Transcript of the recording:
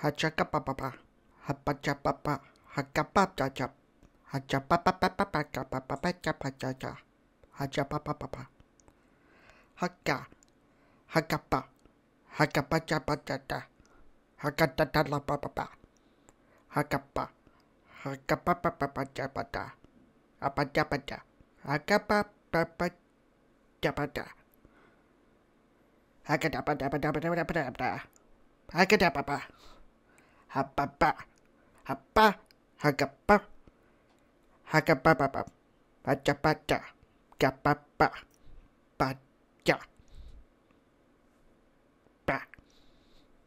Hachakapapa. Hapachapapa. Hakapapachap. Hachapapapapapapapapapapapa. Hachapapapapa. Hakka. Hakapa. Hakapachapachata. Hakatatalapapapa. Hakapa. Hakapapapapapapata. Apachapata. Hakapapapapapata. Hakatapatapatapatapata. Hakatapapa. Hapapa. Hapa. Hagapa. Hagapapa. Pachapata. Kapapa. Pacha.